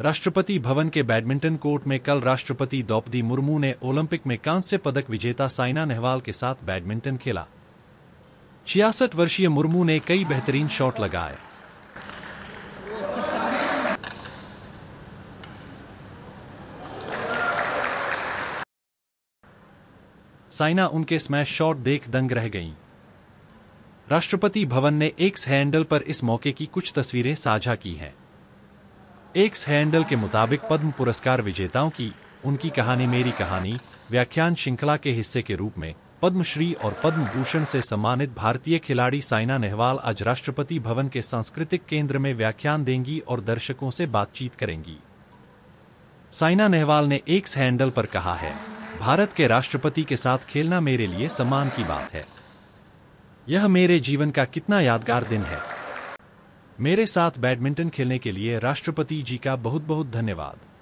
राष्ट्रपति भवन के बैडमिंटन कोर्ट में कल राष्ट्रपति द्रौपदी मुर्मू ने ओलंपिक में कांस्य पदक विजेता साइना नेहवाल के साथ बैडमिंटन खेला छियासठ वर्षीय मुर्मू ने कई बेहतरीन शॉट लगाए साइना उनके स्मैश शॉट देख दंग रह गईं। राष्ट्रपति भवन ने एक हैंडल पर इस मौके की कुछ तस्वीरें साझा की हैं एक्स हैंडल के मुताबिक पद्म पुरस्कार विजेताओं की उनकी कहानी मेरी कहानी व्याख्यान श्रृंखला के हिस्से के रूप में पद्मश्री और पद्म भूषण से सम्मानित भारतीय खिलाड़ी साइना नेहवाल आज राष्ट्रपति भवन के सांस्कृतिक केंद्र में व्याख्यान देंगी और दर्शकों से बातचीत करेंगी साइना नेहवाल ने एक्स हैंडल पर कहा है भारत के राष्ट्रपति के साथ खेलना मेरे लिए सम्मान की बात है यह मेरे जीवन का कितना यादगार दिन है मेरे साथ बैडमिंटन खेलने के लिए राष्ट्रपति जी का बहुत बहुत धन्यवाद